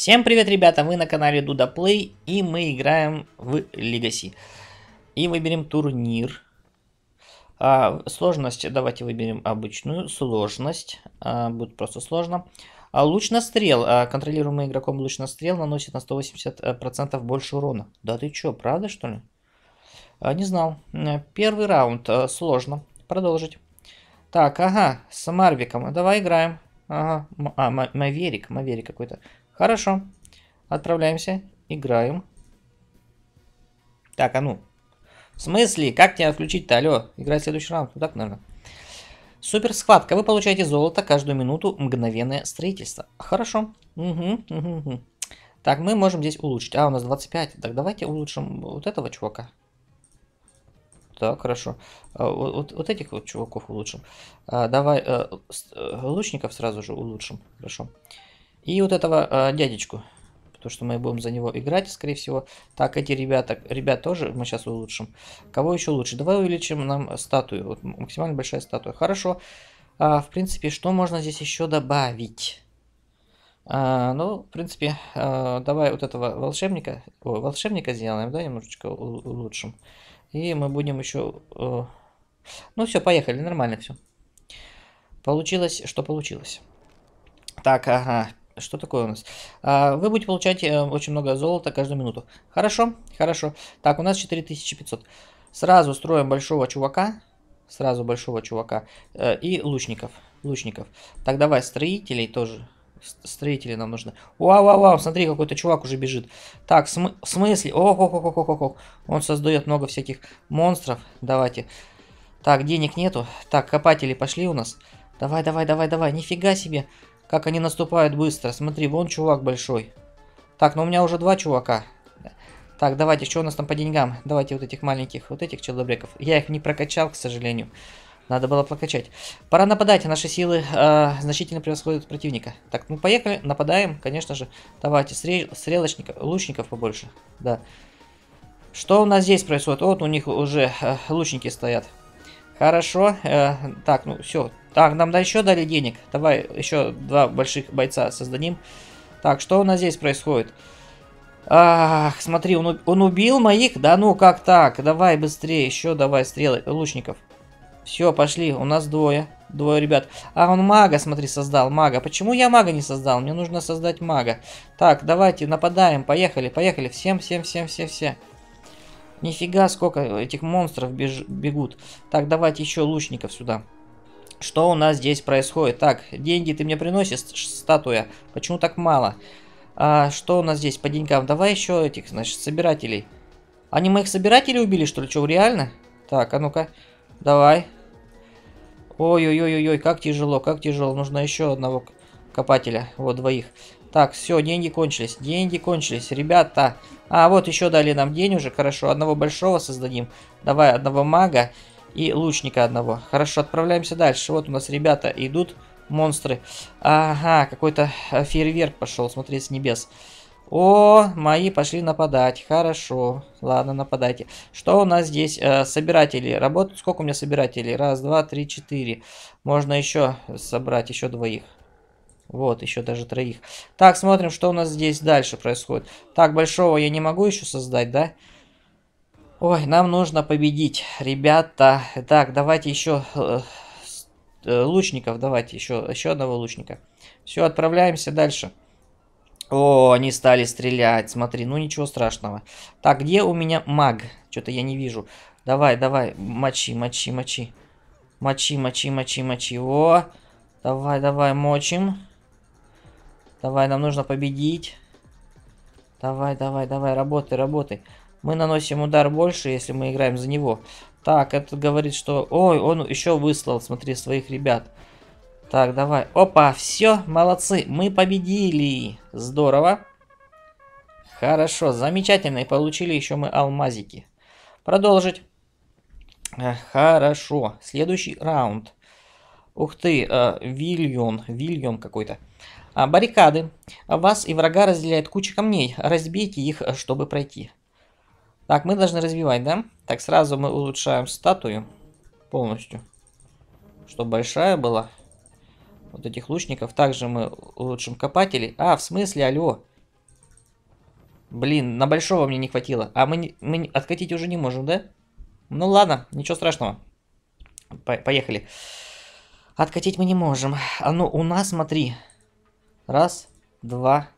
Всем привет, ребята! Вы на канале Duda Play и мы играем в Legacy. И выберем турнир. А, сложность, давайте выберем обычную сложность. А, будет просто сложно. А, луч на стрел. А, контролируемый игроком луч на стрел наносит на 180% больше урона. Да ты чё, правда что ли? А, не знал. Э, первый раунд. А, сложно. Продолжить. Так, ага, с Марвиком. Давай играем. Ага, а, Маверик, Маверик какой-то. Хорошо. Отправляемся. Играем. Так, а ну. В смысле? Как тебя отключить-то? Алло, играть следующий раунд. Ну так, наверное. Супер схватка. Вы получаете золото каждую минуту мгновенное строительство. Хорошо. Угу, угу, угу. Так, мы можем здесь улучшить. А, у нас 25. Так, давайте улучшим вот этого чувака. Так, хорошо. А, вот, вот, вот этих вот чуваков улучшим. А, давай а, лучников сразу же улучшим. Хорошо. Хорошо. И вот этого э, дядечку, потому что мы будем за него играть, скорее всего. Так, эти ребята, ребят тоже мы сейчас улучшим. Кого еще лучше? Давай увеличим нам статую, вот максимально большая статуя. Хорошо. А, в принципе, что можно здесь еще добавить? А, ну, в принципе, а, давай вот этого волшебника, о, волшебника сделаем, да, немножечко улучшим. И мы будем еще... Э, ну все, поехали, нормально все. Получилось, что получилось. Так, ага, что такое у нас? А, вы будете получать э, очень много золота каждую минуту. Хорошо, хорошо. Так, у нас 4500. Сразу строим большого чувака. Сразу большого чувака. Э, и лучников. Лучников. Так, давай строителей тоже. Строители нам нужны. Вау-вау-вау, смотри, какой-то чувак уже бежит. Так, см в смысле? ох ох ох ох ох ох Он создает много всяких монстров. Давайте. Так, денег нету. Так, копатели пошли у нас. Давай, давай, давай, давай. Нифига себе. Как они наступают быстро. Смотри, вон чувак большой. Так, ну у меня уже два чувака. Так, давайте, что у нас там по деньгам? Давайте вот этих маленьких, вот этих человеков. Я их не прокачал, к сожалению. Надо было прокачать. Пора нападать, а наши силы э, значительно превосходят противника. Так, ну поехали, нападаем, конечно же. Давайте, стрелочников, лучников побольше, да. Что у нас здесь происходит? Вот у них уже э, лучники стоят. Хорошо, э, так, ну все, так, нам да еще дали денег. Давай еще два больших бойца создадим. Так, что у нас здесь происходит? Ах, смотри, он, он убил моих? Да ну, как так? Давай быстрее, еще давай стрелы лучников. Все, пошли, у нас двое. Двое ребят. А, он мага, смотри, создал, мага. Почему я мага не создал? Мне нужно создать мага. Так, давайте, нападаем, поехали, поехали. Всем, всем, всем, всем, всем. Нифига, сколько этих монстров беж бегут. Так, давайте еще лучников сюда. Что у нас здесь происходит? Так, деньги ты мне приносишь, статуя. Почему так мало? А, что у нас здесь по деньгам? Давай еще этих, значит, собирателей. Они моих собирателей убили, что ли? Че, реально? Так, а ну-ка. Давай. Ой-ой-ой-ой, как тяжело, как тяжело. Нужно еще одного копателя. Вот, двоих. Так, все, деньги кончились. Деньги кончились, ребята. А, вот еще дали нам денежек. Хорошо, одного большого создадим. Давай, одного мага и лучника одного. Хорошо, отправляемся дальше. Вот у нас ребята идут, монстры. Ага, какой-то э, фейерверк пошел, смотри, с небес. О, мои пошли нападать. Хорошо. Ладно, нападайте. Что у нас здесь? Э, собиратели. Работают. Сколько у меня собирателей? Раз, два, три, четыре. Можно еще собрать еще двоих. Вот, еще даже троих. Так, смотрим, что у нас здесь дальше происходит. Так, большого я не могу еще создать, да? Да. Ой, нам нужно победить, ребята. Так, давайте еще э, э, лучников, давайте еще, еще одного лучника. Все, отправляемся дальше. О, они стали стрелять, смотри, ну ничего страшного. Так, где у меня маг? Что-то я не вижу. Давай, давай, мочи, мочи, мочи. Мочи, мочи, мочи, мочи. О, давай, давай, мочим. Давай, нам нужно победить. Давай, давай, давай, работай, работай. Мы наносим удар больше, если мы играем за него. Так, этот говорит, что... Ой, он еще выслал, смотри, своих ребят. Так, давай. Опа, все, молодцы, мы победили. Здорово. Хорошо, замечательно. И получили еще мы алмазики. Продолжить. Хорошо, следующий раунд. Ух ты, э, Вильон, Вильон какой-то. А, баррикады. Вас и врага разделяет куча камней. Разбейте их, э, чтобы пройти. Так, мы должны развивать, да? Так, сразу мы улучшаем статую полностью. Чтобы большая была. Вот этих лучников. Также мы улучшим копателей. А, в смысле, алло. Блин, на большого мне не хватило. А мы, мы откатить уже не можем, да? Ну ладно, ничего страшного. По поехали. Откатить мы не можем. А ну, у нас, смотри. Раз, два.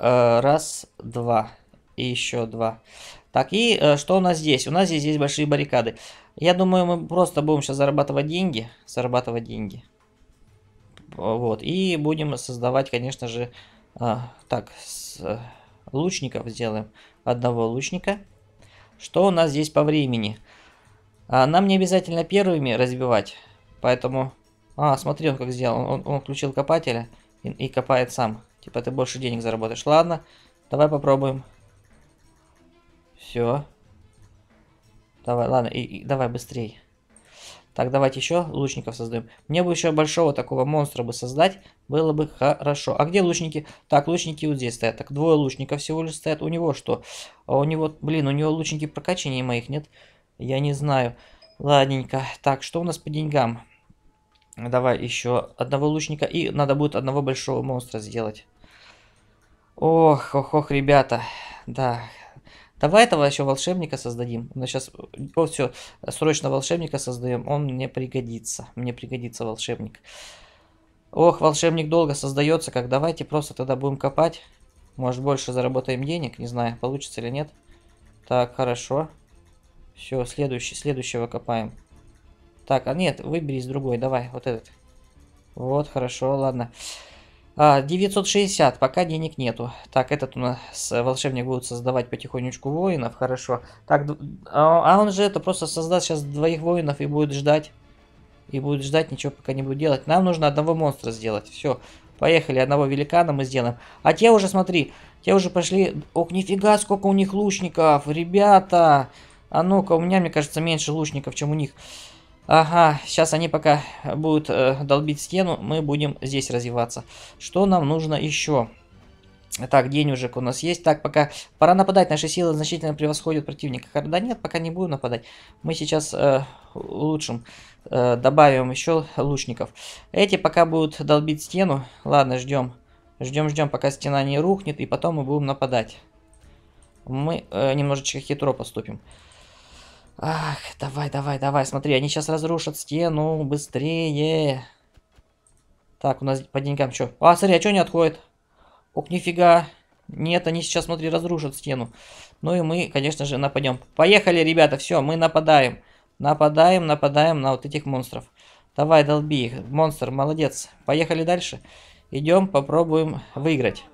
Э, раз, два. И еще два. Так, и э, что у нас здесь? У нас здесь есть большие баррикады. Я думаю, мы просто будем сейчас зарабатывать деньги. Зарабатывать деньги. Вот. И будем создавать, конечно же... Э, так, с, э, лучников сделаем. Одного лучника. Что у нас здесь по времени? А, нам не обязательно первыми разбивать. Поэтому... А, смотри, он как сделал. Он, он включил копателя и, и копает сам. Типа ты больше денег заработаешь. Ладно, давай попробуем. Все. Давай, ладно, и, и, давай быстрей. Так, давайте еще лучников создаем. Мне бы еще большого такого монстра бы создать, было бы хорошо. А где лучники? Так, лучники вот здесь стоят. Так, двое лучников всего лишь стоят. У него что? А у него, блин, у него лучники прокачаний моих нет. Я не знаю. Ладненько. Так, что у нас по деньгам? Давай еще одного лучника. И надо будет одного большого монстра сделать. Ох, ох, ох, ребята. Да, Давай этого еще волшебника создадим. Но сейчас, э, о, все, срочно волшебника создаем. Он мне пригодится. Мне пригодится волшебник. Ох, волшебник долго создается, как давайте просто тогда будем копать. Может, больше заработаем денег, не знаю, получится или нет. Так, хорошо. Все, следующий, следующего копаем. Так, а нет, выбери из другой, давай, вот этот. Вот, хорошо, ладно. Ладно. А, 960, пока денег нету. Так, этот у нас э, волшебник будет создавать потихонечку воинов, хорошо. Так, а, а он же это просто создаст сейчас двоих воинов и будет ждать. И будет ждать, ничего пока не будет делать. Нам нужно одного монстра сделать, все. Поехали, одного великана мы сделаем. А те уже, смотри, те уже пошли... Ох, нифига, сколько у них лучников, ребята! А ну-ка, у меня, мне кажется, меньше лучников, чем у них. Ага, сейчас они пока будут э, долбить стену, мы будем здесь развиваться. Что нам нужно еще? Так, денежек у нас есть. Так, пока пора нападать. Наши силы значительно превосходят противника. Да нет, пока не буду нападать. Мы сейчас э, улучшим. Э, добавим еще лучников. Эти пока будут долбить стену. Ладно, ждем. Ждем, ждем, пока стена не рухнет. И потом мы будем нападать. Мы э, немножечко хитро поступим. Ах, давай, давай, давай. Смотри, они сейчас разрушат стену. Быстрее. Так, у нас по деньгам что? А, смотри, а что не отходит? Ох, нифига. Нет, они сейчас, смотри, разрушат стену. Ну и мы, конечно же, нападем. Поехали, ребята, все, мы нападаем. Нападаем, нападаем на вот этих монстров. Давай, долби их. Монстр, молодец. Поехали дальше. Идем, попробуем выиграть.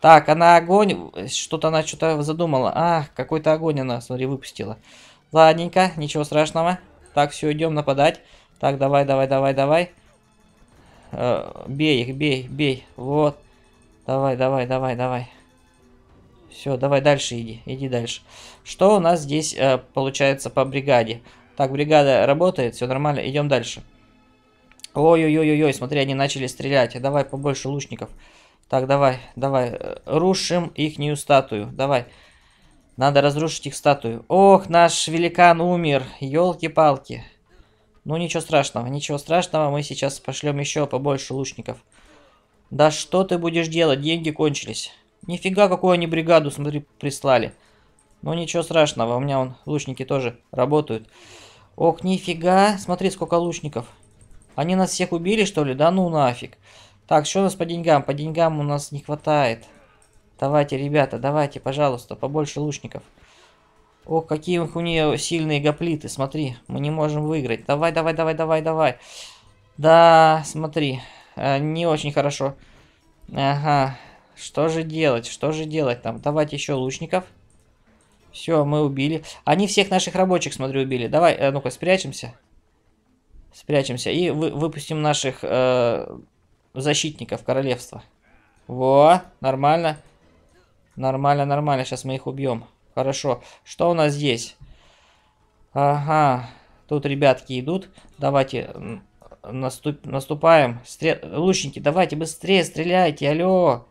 Так, она огонь... Э, что-то она что-то задумала. Ах, какой-то огонь она, смотри, выпустила. Ладненько, ничего страшного. Так, все, идем нападать. Так, давай, давай, давай, давай. Э, бей их, бей, бей. Вот. Давай, давай, давай, давай. Все, давай дальше иди, иди дальше. Что у нас здесь э, получается по бригаде? Так, бригада работает, все нормально, идем дальше. Ой-ой-ой-ой, смотри, они начали стрелять. Давай побольше лучников. Так, давай, давай. Рушим ихнюю статую. Давай. Надо разрушить их статую. Ох, наш великан умер. Елки-палки. Ну, ничего страшного, ничего страшного. Мы сейчас пошлем еще побольше лучников. Да что ты будешь делать? Деньги кончились. Нифига, какую они бригаду, смотри, прислали. Ну, ничего страшного. У меня вон лучники тоже работают. Ох, нифига. Смотри, сколько лучников. Они нас всех убили, что ли? Да ну нафиг. Так, что у нас по деньгам? По деньгам у нас не хватает. Давайте, ребята, давайте, пожалуйста, побольше лучников. О, какие у нее сильные гоплиты, смотри, мы не можем выиграть. Давай, давай, давай, давай, давай. Да, смотри, э, не очень хорошо. Ага, что же делать, что же делать там? Давайте еще лучников. Все, мы убили. Они всех наших рабочих, смотри, убили. Давай, э, ну-ка, спрячемся. Спрячемся и вы, выпустим наших э, защитников королевства. Во, нормально. Нормально, нормально, сейчас мы их убьем. Хорошо, что у нас здесь? Ага, тут ребятки идут. Давайте наступ, наступаем. Стрел... Лучники, давайте быстрее стреляйте, алло.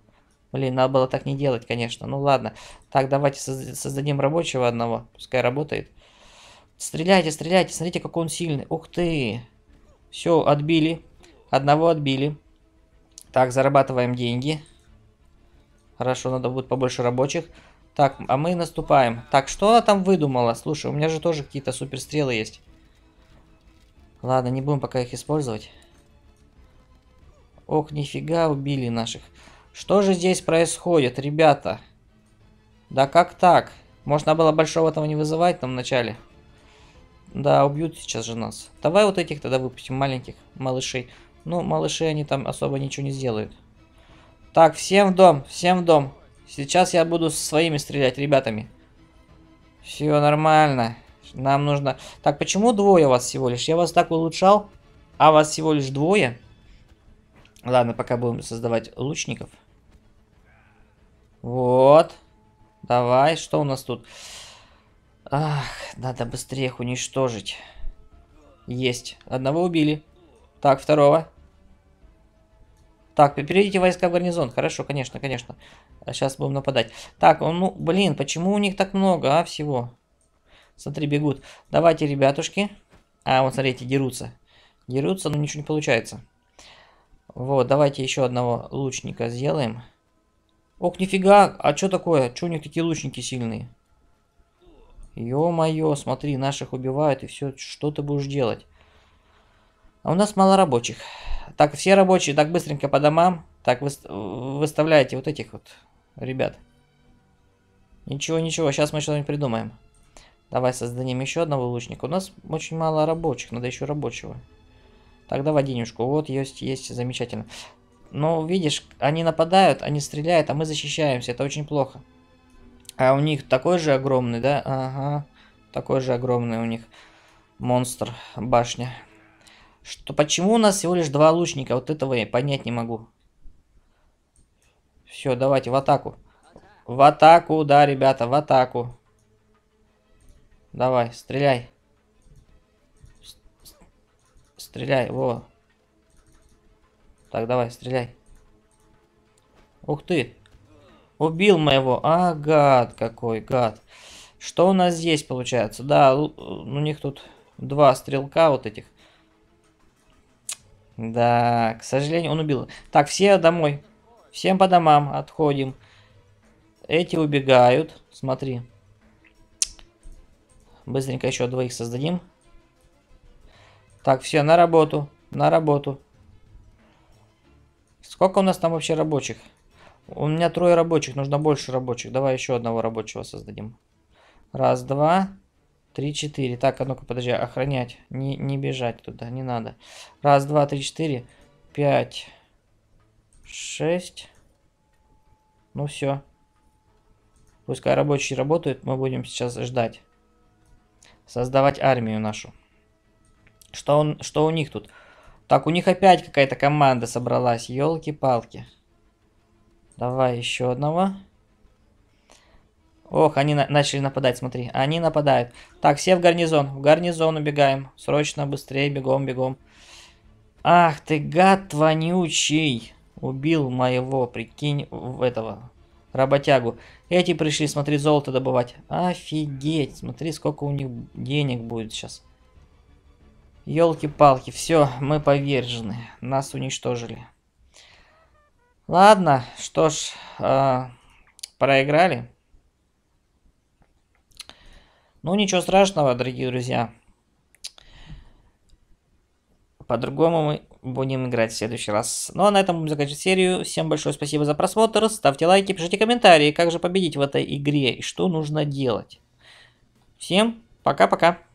Блин, надо было так не делать, конечно. Ну ладно. Так, давайте создадим рабочего одного. Пускай работает. Стреляйте, стреляйте. Смотрите, какой он сильный. Ух ты. Все, отбили. Одного отбили. Так, зарабатываем деньги. Хорошо, надо будет побольше рабочих. Так, а мы наступаем. Так, что она там выдумала? Слушай, у меня же тоже какие-то суперстрелы есть. Ладно, не будем пока их использовать. Ох, нифига, убили наших. Что же здесь происходит, ребята? Да как так? Можно было большого этого не вызывать там вначале? Да, убьют сейчас же нас. Давай вот этих тогда выпустим, маленьких малышей. Ну, малыши, они там особо ничего не сделают. Так, всем в дом, всем в дом. Сейчас я буду со своими стрелять, ребятами. Все нормально. Нам нужно... Так, почему двое вас всего лишь? Я вас так улучшал, а вас всего лишь двое? Ладно, пока будем создавать лучников. Вот. Давай, что у нас тут? Ах, надо быстрее их уничтожить. Есть. Одного убили. Так, второго. Так, перейдите войска в гарнизон. Хорошо, конечно, конечно. Сейчас будем нападать. Так, ну, блин, почему у них так много, а, всего? Смотри, бегут. Давайте, ребятушки. А, вот, смотрите, дерутся. Дерутся, но ничего не получается. Вот, давайте еще одного лучника сделаем. Ох, нифига, а что такое? Че у них такие лучники сильные? Ё-моё, смотри, наших убивают, и все, что ты будешь делать? А у нас мало рабочих. Так, все рабочие так быстренько по домам. Так, вы, выставляете вот этих вот ребят. Ничего, ничего, сейчас мы что-нибудь придумаем. Давай создадим еще одного лучника. У нас очень мало рабочих, надо еще рабочего. Так, давай денежку. Вот, есть, есть, замечательно. Но ну, видишь, они нападают, они стреляют, а мы защищаемся. Это очень плохо. А у них такой же огромный, да? Ага, такой же огромный у них монстр, башня. Что, почему у нас всего лишь два лучника? Вот этого я понять не могу. Все, давайте в атаку. В атаку, да, ребята, в атаку. Давай, стреляй. Стреляй, во. Так, давай, стреляй. Ух ты. Убил моего. А, гад какой, гад. Что у нас здесь получается? Да, э, у них тут два стрелка вот этих. Да, к сожалению, он убил. Так, все домой. Всем по домам отходим. Эти убегают. Смотри. Быстренько еще двоих создадим. Так, все, на работу. На работу. Сколько у нас там вообще рабочих? У меня трое рабочих, нужно больше рабочих. Давай еще одного рабочего создадим. Раз, два. 3, 4. Так, а ну-ка, подожди, охранять. Не, не бежать туда, не надо. Раз, два, три, четыре, пять, шесть. Ну все. Пускай рабочие работают, мы будем сейчас ждать. Создавать армию нашу. Что, он, что у них тут? Так, у них опять какая-то команда собралась. Елки-палки. Давай еще одного. Ох, они на начали нападать, смотри. Они нападают. Так, все в гарнизон. В гарнизон убегаем. Срочно, быстрее, бегом, бегом. Ах ты, гад вонючий. Убил моего, прикинь, этого, работягу. Эти пришли, смотри, золото добывать. Офигеть, смотри, сколько у них денег будет сейчас. ёлки палки все, мы повержены. Нас уничтожили. Ладно, что ж, э, проиграли. Ну, ничего страшного, дорогие друзья. По-другому мы будем играть в следующий раз. Ну а на этом будем заканчивать серию. Всем большое спасибо за просмотр. Ставьте лайки, пишите комментарии, как же победить в этой игре и что нужно делать. Всем пока-пока.